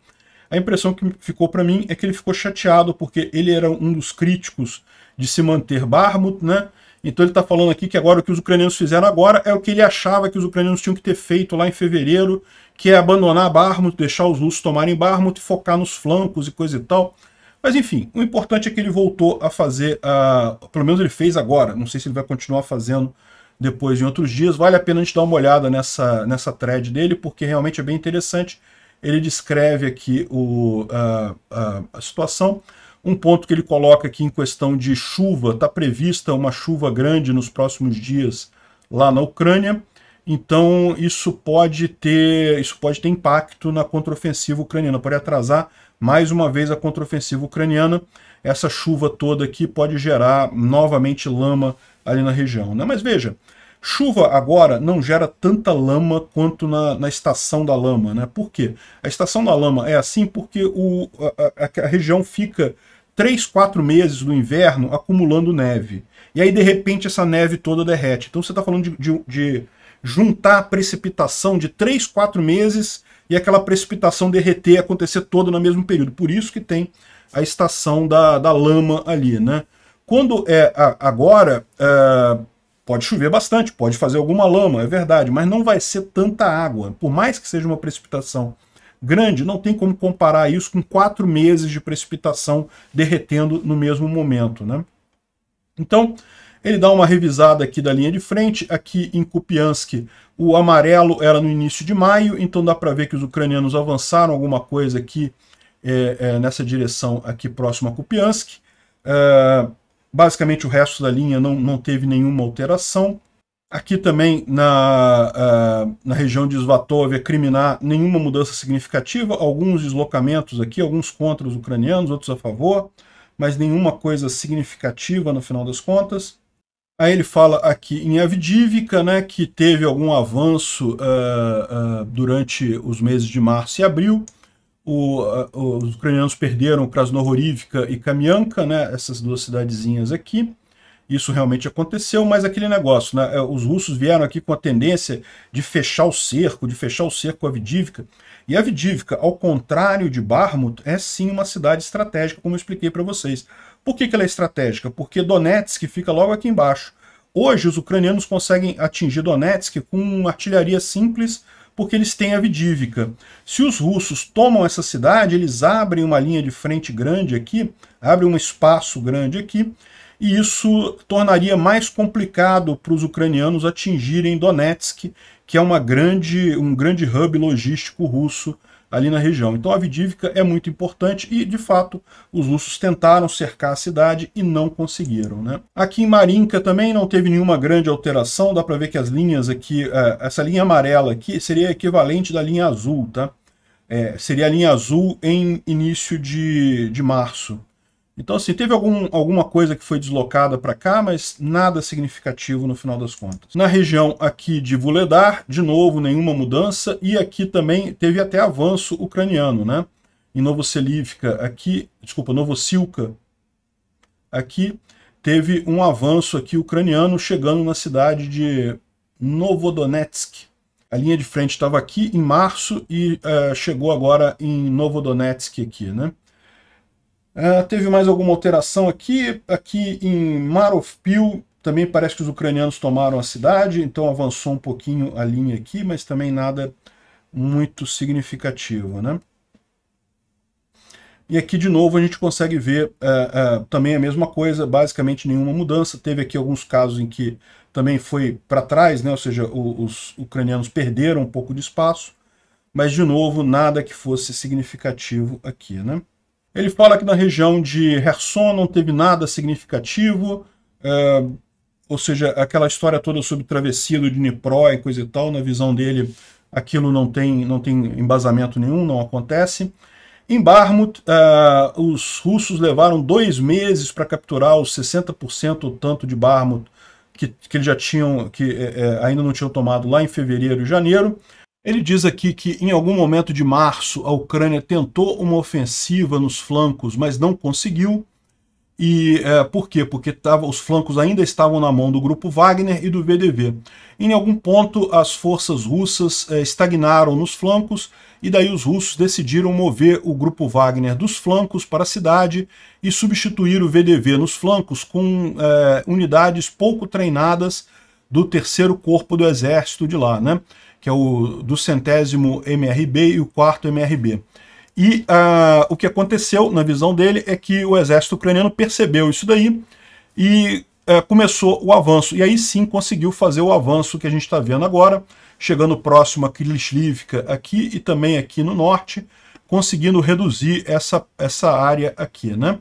A impressão que ficou para mim é que ele ficou chateado porque ele era um dos críticos de se manter Barmut, né? Então ele está falando aqui que agora o que os ucranianos fizeram agora é o que ele achava que os ucranianos tinham que ter feito lá em fevereiro, que é abandonar Barmut, deixar os russos tomarem Barmut, focar nos flancos e coisa e tal. Mas enfim, o importante é que ele voltou a fazer, uh, pelo menos ele fez agora, não sei se ele vai continuar fazendo depois em outros dias. Vale a pena a gente dar uma olhada nessa, nessa thread dele, porque realmente é bem interessante. Ele descreve aqui o, uh, uh, a situação. Um ponto que ele coloca aqui em questão de chuva, está prevista uma chuva grande nos próximos dias lá na Ucrânia. Então isso pode ter, isso pode ter impacto na contraofensiva ucraniana, pode atrasar mais uma vez a contraofensiva ucraniana. Essa chuva toda aqui pode gerar novamente lama ali na região, né? Mas veja, chuva agora não gera tanta lama quanto na, na estação da lama, né? Por quê? A estação da lama é assim porque o, a, a, a região fica três, quatro meses do inverno acumulando neve. E aí, de repente, essa neve toda derrete. Então você está falando de, de, de, juntar a precipitação de três, quatro meses e aquela precipitação derreter acontecer toda no mesmo período. Por isso que tem a estação da, da lama ali, né? Quando é agora, é, pode chover bastante, pode fazer alguma lama, é verdade, mas não vai ser tanta água. Por mais que seja uma precipitação grande, não tem como comparar isso com quatro meses de precipitação derretendo no mesmo momento. Né? Então, ele dá uma revisada aqui da linha de frente, aqui em Kupiansk o amarelo era no início de maio, então dá para ver que os ucranianos avançaram alguma coisa aqui é, é, nessa direção aqui próximo a Kupiansk. É, basicamente o resto da linha não, não teve nenhuma alteração. Aqui também na, uh, na região de Svatov, criminar nenhuma mudança significativa, alguns deslocamentos aqui, alguns contra os ucranianos, outros a favor, mas nenhuma coisa significativa no final das contas. Aí ele fala aqui em Avdivka, né, que teve algum avanço uh, uh, durante os meses de março e abril. O, os ucranianos perderam Krasnohorivka e Kamianka, né, essas duas cidadezinhas aqui isso realmente aconteceu, mas aquele negócio, né, é, os russos vieram aqui com a tendência de fechar o cerco, de fechar o cerco a Vidívica. e a Vidívica, ao contrário de Barmut, é sim uma cidade estratégica, como eu expliquei para vocês. Por que, que ela é estratégica? Porque Donetsk fica logo aqui embaixo. Hoje os ucranianos conseguem atingir Donetsk com artilharia simples, porque eles têm a Vidívica. Se os russos tomam essa cidade, eles abrem uma linha de frente grande aqui, abrem um espaço grande aqui, e isso tornaria mais complicado para os ucranianos atingirem Donetsk, que é uma grande, um grande hub logístico russo ali na região. Então a Vidivka é muito importante e, de fato, os russos tentaram cercar a cidade e não conseguiram. Né? Aqui em Marinka também não teve nenhuma grande alteração, dá para ver que as linhas aqui, eh, essa linha amarela aqui seria equivalente da linha azul, tá? É, seria a linha azul em início de, de março. Então, assim, teve algum, alguma coisa que foi deslocada para cá, mas nada significativo no final das contas. Na região aqui de Vuledar, de novo, nenhuma mudança, e aqui também teve até avanço ucraniano, né? Em Novoselivka, aqui, desculpa, Novosilka, aqui teve um avanço aqui ucraniano chegando na cidade de Novodonetsk. A linha de frente estava aqui em março e uh, chegou agora em Novodonetsk aqui, né? Uh, teve mais alguma alteração aqui. Aqui em Marovpil, também parece que os ucranianos tomaram a cidade, então avançou um pouquinho a linha aqui, mas também nada muito significativo. Né? E aqui de novo a gente consegue ver uh, uh, também a mesma coisa, basicamente nenhuma mudança. Teve aqui alguns casos em que também foi para trás, né? ou seja, os, os ucranianos perderam um pouco de espaço, mas de novo nada que fosse significativo aqui. Né? Ele fala que na região de Herson não teve nada significativo, é, ou seja, aquela história toda sobre travessia do Dnipro e coisa e tal, na visão dele, aquilo não tem, não tem embasamento nenhum, não acontece. Em Barmut, é, os russos levaram dois meses para capturar os 60% ou tanto de Barmut que, que eles já tinham, que é, é, ainda não tinham tomado lá em fevereiro e janeiro. Ele diz aqui que em algum momento de março a Ucrânia tentou uma ofensiva nos flancos, mas não conseguiu. E é, por quê? Porque tava, os flancos ainda estavam na mão do grupo Wagner e do VDV. Em algum ponto as forças russas é, estagnaram nos flancos e daí os russos decidiram mover o grupo Wagner dos flancos para a cidade e substituir o VDV nos flancos com é, unidades pouco treinadas do terceiro corpo do exército de lá, né? que é o do centésimo MRB e o quarto MRB. E ah, o que aconteceu, na visão dele, é que o exército ucraniano percebeu isso daí e ah, começou o avanço. E aí sim conseguiu fazer o avanço que a gente está vendo agora, chegando próximo a Krilishivka aqui e também aqui no norte, conseguindo reduzir essa, essa área aqui, né?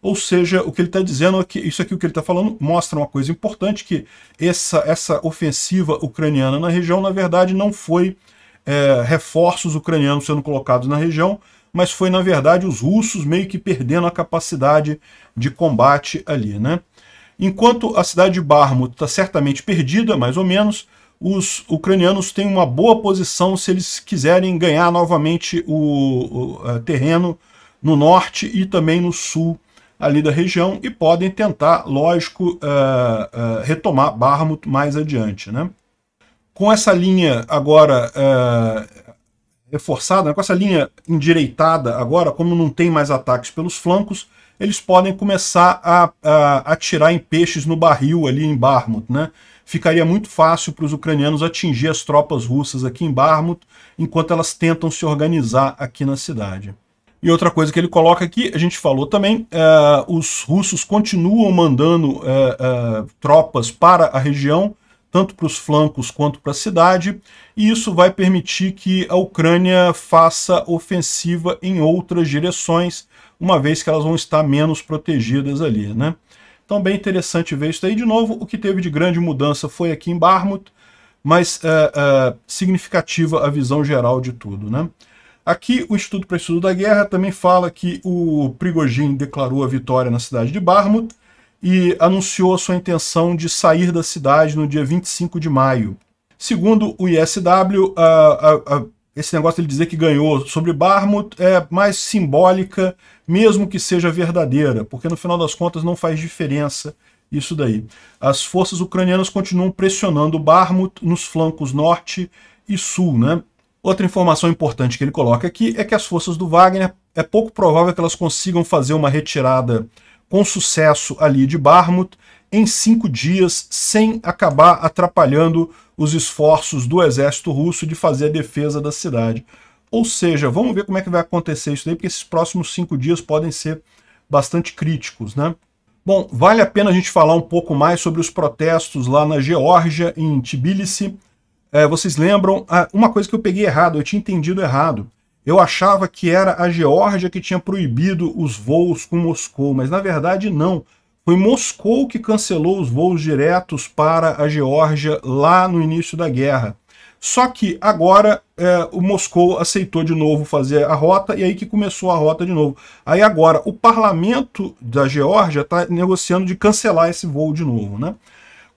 Ou seja, o que ele está dizendo é que isso aqui o que ele está falando mostra uma coisa importante, que essa, essa ofensiva ucraniana na região, na verdade, não foi é, reforços ucranianos sendo colocados na região, mas foi, na verdade, os russos meio que perdendo a capacidade de combate ali. Né? Enquanto a cidade de Barmut está certamente perdida, mais ou menos, os ucranianos têm uma boa posição se eles quiserem ganhar novamente o, o terreno no norte e também no sul ali da região e podem tentar, lógico, uh, uh, retomar Barmut mais adiante. Né? Com essa linha agora uh, reforçada, né? com essa linha endireitada agora, como não tem mais ataques pelos flancos, eles podem começar a, a atirar em peixes no barril ali em Barmut. Né? Ficaria muito fácil para os ucranianos atingir as tropas russas aqui em Barmut, enquanto elas tentam se organizar aqui na cidade. E outra coisa que ele coloca aqui, a gente falou também, é, os russos continuam mandando é, é, tropas para a região, tanto para os flancos quanto para a cidade, e isso vai permitir que a Ucrânia faça ofensiva em outras direções, uma vez que elas vão estar menos protegidas ali, né? Então, bem interessante ver isso aí. De novo, o que teve de grande mudança foi aqui em Barmut, mas significativa a visão geral de tudo, né? Aqui, o Estudo para Estudo da Guerra também fala que o Prigogine declarou a vitória na cidade de Barmut e anunciou sua intenção de sair da cidade no dia 25 de maio. Segundo o ISW, a, a, a, esse negócio de ele dizer que ganhou sobre Barmut é mais simbólica, mesmo que seja verdadeira, porque no final das contas não faz diferença isso daí. As forças ucranianas continuam pressionando Barmut nos flancos norte e sul, né? Outra informação importante que ele coloca aqui é que as forças do Wagner é pouco provável que elas consigam fazer uma retirada com sucesso ali de Barmut em cinco dias, sem acabar atrapalhando os esforços do exército russo de fazer a defesa da cidade. Ou seja, vamos ver como é que vai acontecer isso daí, porque esses próximos cinco dias podem ser bastante críticos, né? Bom, vale a pena a gente falar um pouco mais sobre os protestos lá na Geórgia, em Tbilisi, é, vocês lembram ah, uma coisa que eu peguei errado, eu tinha entendido errado. Eu achava que era a Geórgia que tinha proibido os voos com Moscou, mas na verdade não. Foi Moscou que cancelou os voos diretos para a Geórgia lá no início da guerra. Só que agora é, o Moscou aceitou de novo fazer a rota e aí que começou a rota de novo. Aí agora o parlamento da Geórgia está negociando de cancelar esse voo de novo, né?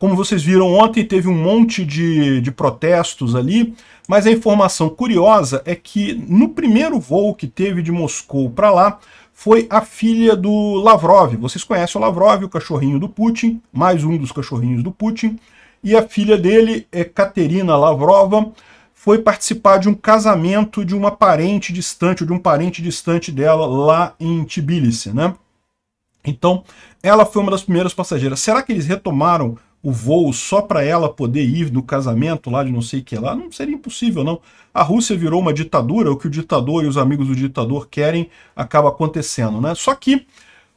Como vocês viram ontem, teve um monte de, de protestos ali, mas a informação curiosa é que no primeiro voo que teve de Moscou para lá, foi a filha do Lavrov. Vocês conhecem o Lavrov, o cachorrinho do Putin, mais um dos cachorrinhos do Putin. E a filha dele, é Katerina Lavrova, foi participar de um casamento de uma parente distante, ou de um parente distante dela lá em Tbilisi, né? Então, ela foi uma das primeiras passageiras. Será que eles retomaram o voo só para ela poder ir no casamento lá de não sei o que lá, não seria impossível, não. A Rússia virou uma ditadura, o que o ditador e os amigos do ditador querem acaba acontecendo, né? Só que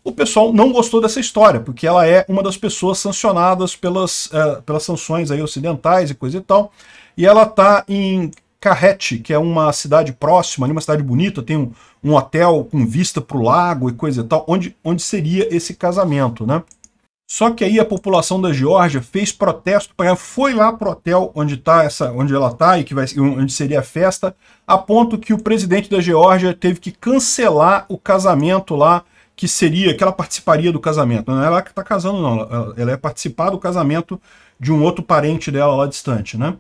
o pessoal não gostou dessa história, porque ela é uma das pessoas sancionadas pelas, uh, pelas sanções aí ocidentais e coisa e tal, e ela tá em Carrete, que é uma cidade próxima, uma cidade bonita, tem um, um hotel com vista para o lago e coisa e tal, onde, onde seria esse casamento, né? Só que aí a população da Geórgia fez protesto, para foi lá pro hotel onde tá essa, onde ela tá e que vai, onde seria a festa, a ponto que o presidente da Geórgia teve que cancelar o casamento lá que seria que ela participaria do casamento. Não é ela que está casando, não. Ela, ela é participar do casamento de um outro parente dela lá distante, né?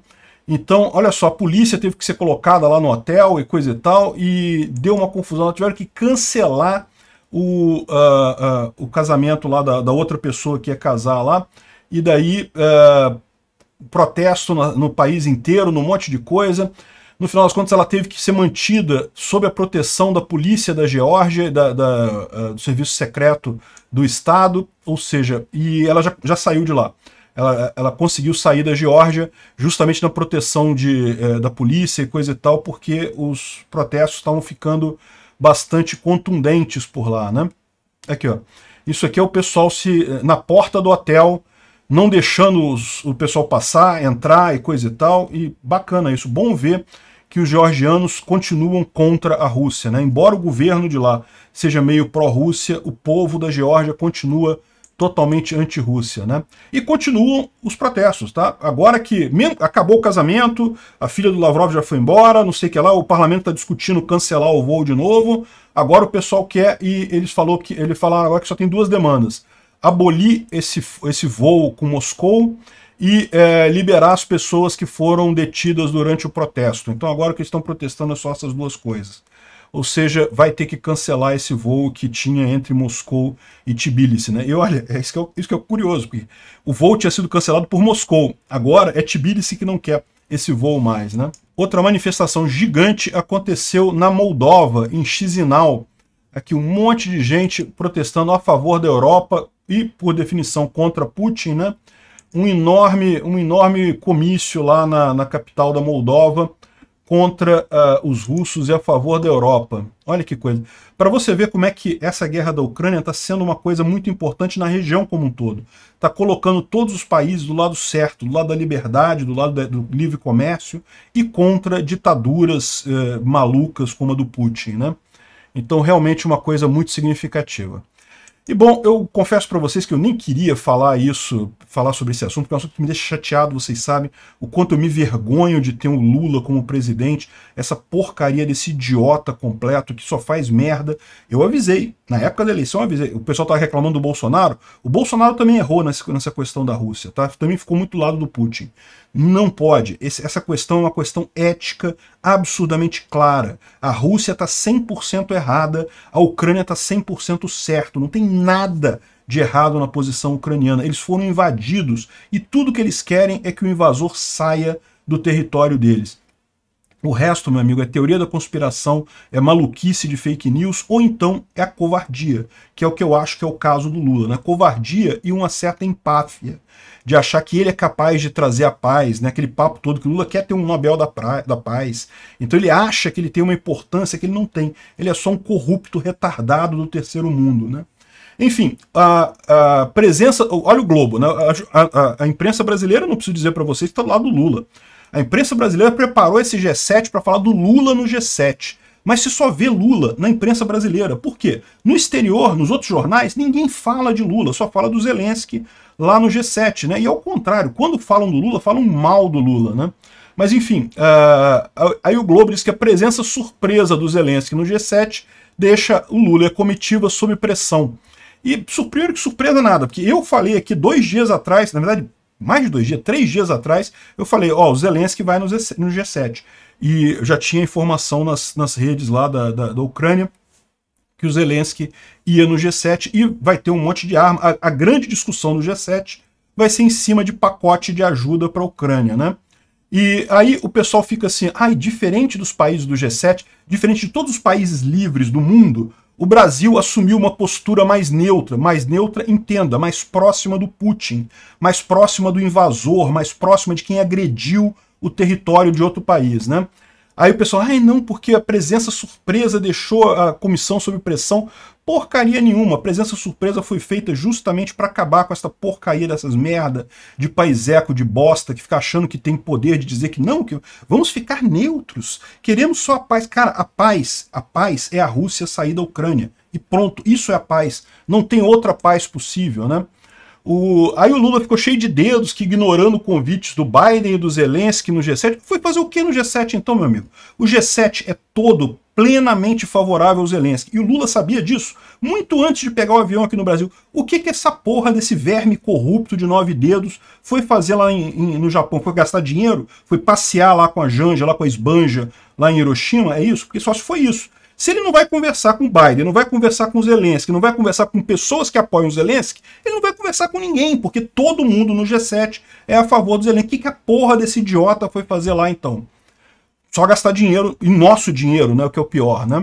Então, olha só, a polícia teve que ser colocada lá no hotel e coisa e tal, e deu uma confusão. Ela tiveram que cancelar o, uh, uh, o casamento lá da, da, outra pessoa que ia casar lá, e daí uh, protesto no, no país inteiro, num monte de coisa. No final das contas, ela teve que ser mantida sob a proteção da polícia da Geórgia, da, da do serviço secreto do Estado, ou seja, e ela já, já saiu de lá. Ela, ela, conseguiu sair da Geórgia justamente na proteção de, eh, da polícia e coisa e tal, porque os protestos estavam ficando bastante contundentes por lá, né? Aqui, ó. Isso aqui é o pessoal se na porta do hotel, não deixando os, o pessoal passar, entrar e coisa e tal. E bacana isso, bom ver que os georgianos continuam contra a Rússia. Né? Embora o governo de lá seja meio pró-Rússia, o povo da Geórgia continua totalmente anti-Rússia, né? E continuam os protestos, tá? Agora que acabou o casamento, a filha do Lavrov já foi embora, não sei o que lá, o parlamento está discutindo cancelar o voo de novo. Agora o pessoal quer e eles falou que ele falaram ah, agora que só tem duas demandas: abolir esse, esse voo com Moscou e é, liberar as pessoas que foram detidas durante o protesto. Então agora que estão protestando é só essas duas coisas ou seja, vai ter que cancelar esse voo que tinha entre Moscou e Tbilisi, né? E olha, é isso que, é, isso que é curioso, porque o voo tinha sido cancelado por Moscou, agora é Tbilisi que não quer esse voo mais, né? Outra manifestação gigante aconteceu na Moldova, em Chisinau. Aqui um monte de gente protestando a favor da Europa e, por definição, contra Putin, né? Um enorme, um enorme comício lá na, na capital da Moldova, contra uh, os russos e a favor da Europa. Olha que coisa. Para você ver como é que essa guerra da Ucrânia está sendo uma coisa muito importante na região como um todo. Está colocando todos os países do lado certo, do lado da liberdade, do lado do livre comércio e contra ditaduras uh, malucas como a do Putin. Né? Então, realmente uma coisa muito significativa. E bom, eu confesso para vocês que eu nem queria falar isso, falar sobre esse assunto, porque é um assunto que me deixa chateado, vocês sabem o quanto eu me vergonho de ter o um Lula como presidente, essa porcaria desse idiota completo que só faz merda. Eu avisei, na época da eleição eu avisei, o pessoal tava reclamando do Bolsonaro, o Bolsonaro também errou nessa, nessa questão da Rússia, tá? Também ficou muito do lado do Putin. Não pode. Esse, essa questão é uma questão ética absurdamente clara. A Rússia está 100% errada, a Ucrânia está 100% certo. Não tem nada de errado na posição ucraniana. Eles foram invadidos e tudo que eles querem é que o invasor saia do território deles. O resto, meu amigo, é teoria da conspiração, é maluquice de fake news, ou então é a covardia, que é o que eu acho que é o caso do Lula. Né? Covardia e uma certa empáfia de achar que ele é capaz de trazer a paz, né? aquele papo todo que o Lula quer ter um Nobel da, da Paz. Então ele acha que ele tem uma importância que ele não tem. Ele é só um corrupto retardado do terceiro mundo. Né? Enfim, a, a presença... Olha o Globo, né? a, a, a imprensa brasileira, não preciso dizer para vocês, está do lado do Lula. A imprensa brasileira preparou esse G7 para falar do Lula no G7. Mas se só vê Lula na imprensa brasileira. Por quê? No exterior, nos outros jornais, ninguém fala de Lula, só fala do Zelensky lá no G7, né? E ao contrário, quando falam do Lula, falam mal do Lula, né? Mas enfim, uh, aí o Globo diz que a presença surpresa do Zelensky no G7 deixa o Lula e a comitiva sob pressão. E surpresa que surpresa nada, porque eu falei aqui dois dias atrás, na verdade, mais de dois dias, três dias atrás, eu falei, ó, oh, o Zelensky vai no G7. E eu já tinha informação nas, nas redes lá da, da, da Ucrânia que o Zelensky ia no G7 e vai ter um monte de arma. A, a grande discussão no G7 vai ser em cima de pacote de ajuda para a Ucrânia, né? E aí o pessoal fica assim, ai, diferente dos países do G7, diferente de todos os países livres do mundo, o Brasil assumiu uma postura mais neutra, mais neutra, entenda, mais próxima do Putin, mais próxima do invasor, mais próxima de quem agrediu o território de outro país, né? Aí o pessoal, ai não, porque a presença surpresa deixou a comissão sob pressão. Porcaria nenhuma. A presença surpresa foi feita justamente para acabar com essa porcaria dessas merda de paiseco, de bosta, que fica achando que tem poder de dizer que não, que vamos ficar neutros. Queremos só a paz. Cara, a paz, a paz é a Rússia sair da Ucrânia. E pronto, isso é a paz. Não tem outra paz possível, né? O... Aí o Lula ficou cheio de dedos, que ignorando convites do Biden e do Zelensky no G7. Foi fazer o que no G7 então, meu amigo? O G7 é todo plenamente favorável ao Zelensky. E o Lula sabia disso muito antes de pegar o avião aqui no Brasil. O que que essa porra desse verme corrupto de nove dedos foi fazer lá em, em, no Japão? Foi gastar dinheiro? Foi passear lá com a Janja, lá com a Esbanja, lá em Hiroshima? É isso? Porque só se foi isso. Se ele não vai conversar com o Biden, não vai conversar com Zelensky, não vai conversar com pessoas que apoiam Zelensky, ele não vai conversar com ninguém, porque todo mundo no G7 é a favor do Zelensky. O que, a porra desse idiota foi fazer lá então? Só gastar dinheiro, e nosso dinheiro, né, o que é o pior, né?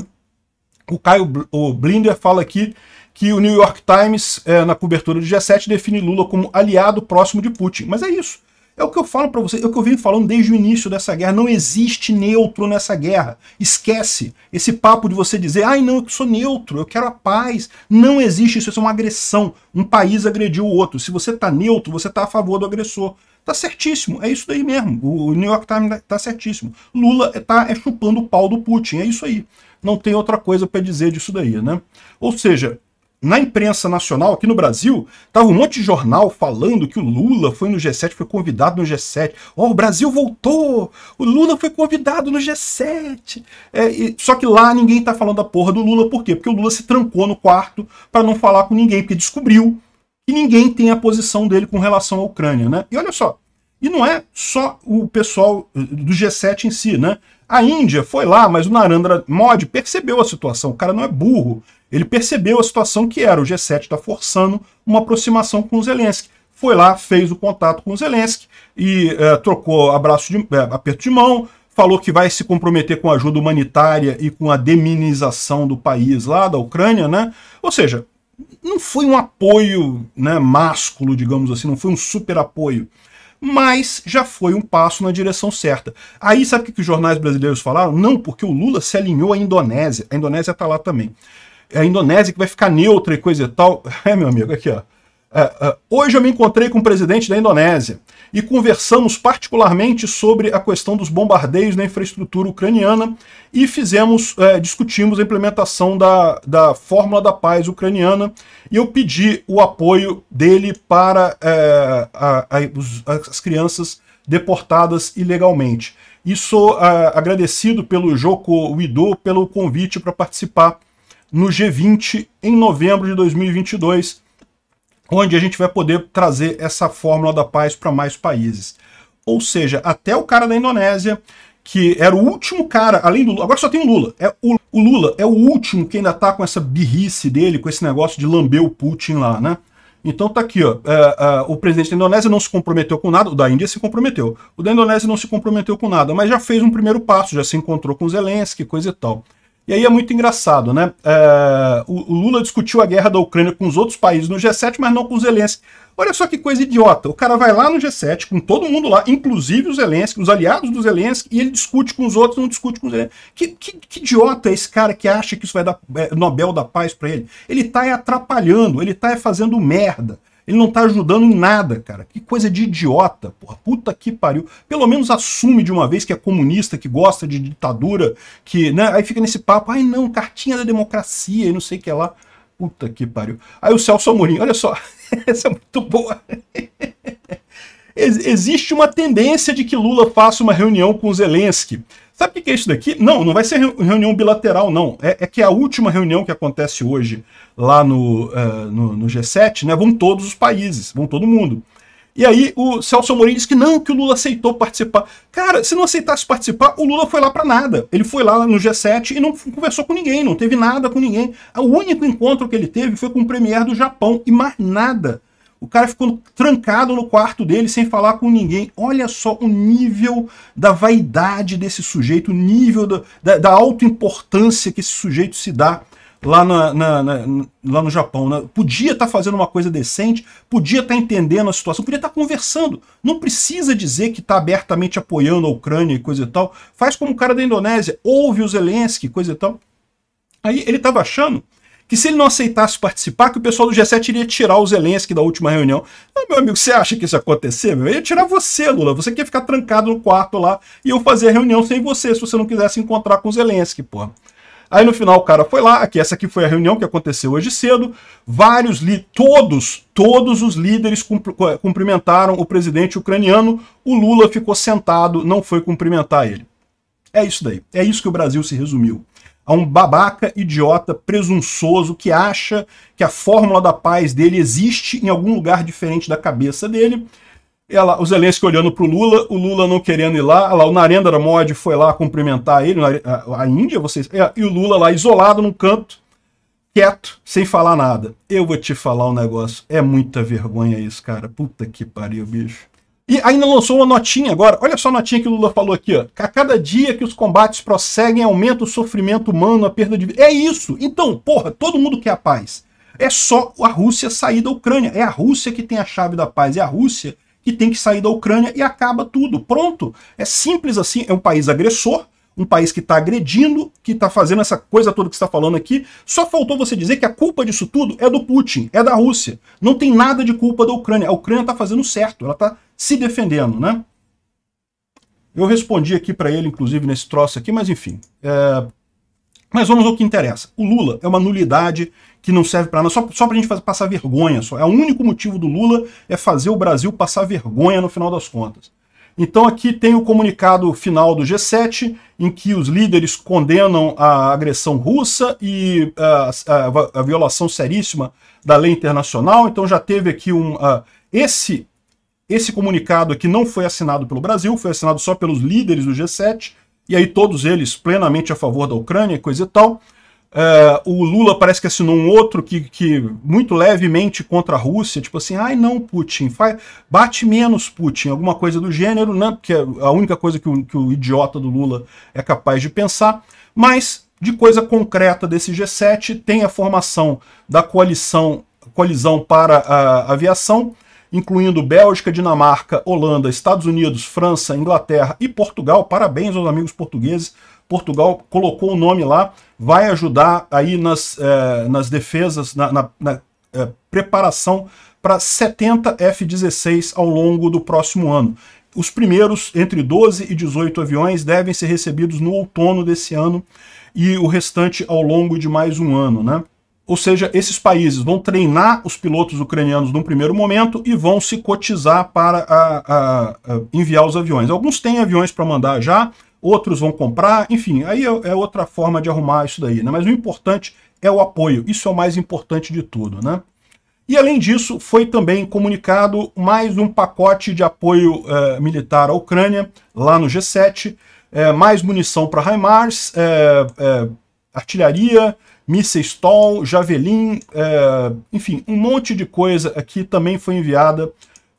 O Caio o Blinder fala aqui que o New York Times, é, na cobertura do G7, define Lula como aliado próximo de Putin. Mas é isso. É o que eu falo para você, é o que eu venho falando desde o início dessa guerra. Não existe neutro nessa guerra. Esquece esse papo de você dizer, ai não, eu sou neutro, eu quero a paz. Não existe isso, isso é uma agressão. Um país agrediu o outro. Se você tá neutro, você tá a favor do agressor. Tá certíssimo, é isso daí mesmo. O New York Times tá certíssimo. Lula tá é chupando o pau do Putin, é isso aí. Não tem outra coisa para dizer disso daí, né? Ou seja, na imprensa nacional aqui no Brasil, tava um monte de jornal falando que o Lula foi no G7, foi convidado no G7. Ó, oh, o Brasil voltou! O Lula foi convidado no G7. É, e, só que lá ninguém tá falando a porra do Lula, por quê? Porque o Lula se trancou no quarto para não falar com ninguém, porque descobriu que ninguém tem a posição dele com relação à Ucrânia, né? E olha só, e não é só o pessoal eh, do G7 em si, né? A Índia foi lá, mas o Narendra Modi percebeu a situação, o cara não é burro. Ele percebeu a situação que era, o G7 está forçando uma aproximação com Zelensky. Foi lá, fez o contato com Zelensky e é, trocou abraço de, é, aperto de mão, falou que vai se comprometer com a ajuda humanitária e com a deminização do país lá, da Ucrânia, né? Ou seja, não foi um apoio né, másculo, digamos assim, não foi um super apoio mas já foi um passo na direção certa. Aí sabe o que, que os jornais brasileiros falaram? Não, porque o Lula se alinhou à Indonésia. A Indonésia está lá também. É a Indonésia que vai ficar neutra e coisa e tal. É, meu amigo, aqui, ó. É, é, hoje eu me encontrei com o presidente da Indonésia e conversamos particularmente sobre a questão dos bombardeios na infraestrutura ucraniana e fizemos, discutimos a implementação da, da fórmula da paz ucraniana e eu pedi o apoio dele para a, a, as crianças deportadas ilegalmente. E sou agradecido pelo Joko Widow pelo convite para participar no G20 em novembro de 2022, onde a gente vai poder trazer essa fórmula da paz para mais países. Ou seja, até o cara da Indonésia, que era o último cara, além do Lula, agora só tem o Lula. É o, o Lula é o último que ainda tá com essa birrice dele, com esse negócio de lamber o Putin lá, né? Então tá aqui, ó. É, é, o presidente da Indonésia não se comprometeu com nada, o da Índia se comprometeu. O da Indonésia não se comprometeu com nada, mas já fez um primeiro passo, já se encontrou com Zelensky, coisa e tal. E aí é muito engraçado, né? É, o, o, Lula discutiu a guerra da Ucrânia com os outros países no G7, mas não com os Zelensky. Olha só que coisa idiota. O cara vai lá no G7, com todo mundo lá, inclusive os Zelensky, os aliados do Zelensky, e ele discute com os outros, não discute com os Zelensky. Que, que, que idiota é esse cara que acha que isso vai dar é, Nobel da Paz para ele? Ele tá atrapalhando, ele tá fazendo merda. Ele não tá ajudando em nada, cara. Que coisa de idiota, porra. Puta que pariu. Pelo menos assume de uma vez que é comunista, que gosta de ditadura, que, né? Aí fica nesse papo, ai não, cartinha da democracia e não sei o que lá. Puta que pariu. Aí o Celso Amorim, olha só, essa é muito boa. Ex existe uma tendência de que Lula faça uma reunião com Zelensky Sabe o que é isso daqui? Não, não vai ser reunião bilateral, não. É, é que é a última reunião que acontece hoje lá no, uh, no, no, G7, né? Vão todos os países, vão todo mundo. E aí o Celso Amorim diz que não, que o Lula aceitou participar. Cara, se não aceitasse participar, o Lula foi lá para nada. Ele foi lá no G7 e não conversou com ninguém, não teve nada com ninguém. O único encontro que ele teve foi com o premier do Japão e mais nada. O cara ficou trancado no quarto dele sem falar com ninguém. Olha só o nível da vaidade desse sujeito, o nível da, da, da autoimportância que esse sujeito se dá lá, na, na, na, lá no Japão. Né? Podia estar tá fazendo uma coisa decente, podia estar tá entendendo a situação, podia estar tá conversando. Não precisa dizer que está abertamente apoiando a Ucrânia e coisa e tal. Faz como o cara da Indonésia, ouve o Zelensky, coisa e tal. Aí ele estava achando que se ele não aceitasse participar, que o pessoal do G7 iria tirar o Zelensky da última reunião. Ah, meu amigo, você acha que isso ia acontecer? Meu? Eu ia tirar você, Lula. Você quer ficar trancado no quarto lá e eu fazer a reunião sem você, se você não quisesse encontrar com o Zelensky, porra. Aí no final o cara foi lá, aqui essa aqui foi a reunião que aconteceu hoje cedo. Vários li todos, todos os líderes cumprimentaram o presidente ucraniano. O Lula ficou sentado, não foi cumprimentar ele. É isso daí. É isso que o Brasil se resumiu a um babaca, idiota, presunçoso que acha que a fórmula da paz dele existe em algum lugar diferente da cabeça dele. Ela, o Zelensky olhando para o Lula, o Lula não querendo ir lá, lá o Narendra Modi foi lá cumprimentar ele, a, a Índia, vocês, é, e o Lula lá isolado num canto, quieto, sem falar nada. Eu vou te falar um negócio, é muita vergonha isso, cara. Puta que pariu, bicho. E ainda lançou uma notinha agora. Olha só a notinha que o Lula falou aqui, ó. A cada dia que os combates prosseguem, aumenta o sofrimento humano, a perda de vida. É isso. Então, porra, todo mundo quer a paz. É só a Rússia sair da Ucrânia. É a Rússia que tem a chave da paz. É a Rússia que tem que sair da Ucrânia e acaba tudo. Pronto. É simples assim. É um país agressor, um país que está agredindo, que está fazendo essa coisa toda que está falando aqui. Só faltou você dizer que a culpa disso tudo é do Putin, é da Rússia. Não tem nada de culpa da Ucrânia. A Ucrânia está fazendo certo. Ela está se defendendo, né? Eu respondi aqui para ele, inclusive, nesse troço aqui, mas enfim. É... Mas vamos ao que interessa. O Lula é uma nulidade que não serve para nada, só, só para a gente fazer, passar vergonha. Só. É o único motivo do Lula é fazer o Brasil passar vergonha no final das contas. Então aqui tem o comunicado final do G7, em que os líderes condenam a agressão russa e a, a, a violação seríssima da lei internacional. Então já teve aqui um... Uh, esse esse comunicado aqui não foi assinado pelo Brasil, foi assinado só pelos líderes do G7, e aí todos eles plenamente a favor da Ucrânia, coisa e tal. É, o Lula parece que assinou um outro que, que muito levemente contra a Rússia, tipo assim, ai não, Putin, faz, bate menos Putin, alguma coisa do gênero, né? Porque é a única coisa que o, que o idiota do Lula é capaz de pensar. Mas de coisa concreta desse G7 tem a formação da coalição colisão para a aviação, incluindo Bélgica, Dinamarca, Holanda, Estados Unidos, França, Inglaterra e Portugal. Parabéns aos amigos portugueses. Portugal colocou o nome lá, vai ajudar aí nas, eh, nas defesas, na, na, na eh, preparação para 70 F-16 ao longo do próximo ano. Os primeiros, entre 12 e 18 aviões, devem ser recebidos no outono desse ano e o restante ao longo de mais um ano. Né? Ou seja, esses países vão treinar os pilotos ucranianos num primeiro momento e vão se cotizar para a, a, a enviar os aviões. Alguns têm aviões para mandar já, outros vão comprar, enfim, aí é, é outra forma de arrumar isso daí. Né? Mas o importante é o apoio, isso é o mais importante de tudo. Né? E além disso, foi também comunicado mais um pacote de apoio eh, militar à Ucrânia, lá no G7, eh, mais munição para HIMARS, eh, eh artilharia, mísseis Tom, Javelin, é, enfim, um monte de coisa aqui também foi enviada,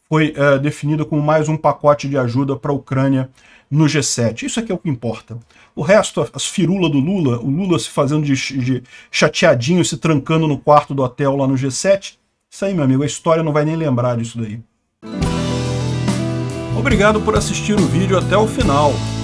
foi é, definida como mais um pacote de ajuda para a Ucrânia no G7. Isso aqui é, é o que importa. O resto, as firulas do Lula, o Lula se fazendo de, de chateadinho, se trancando no quarto do hotel lá no G7, isso aí, meu amigo, a história não vai nem lembrar disso daí. Obrigado por assistir o vídeo até o final.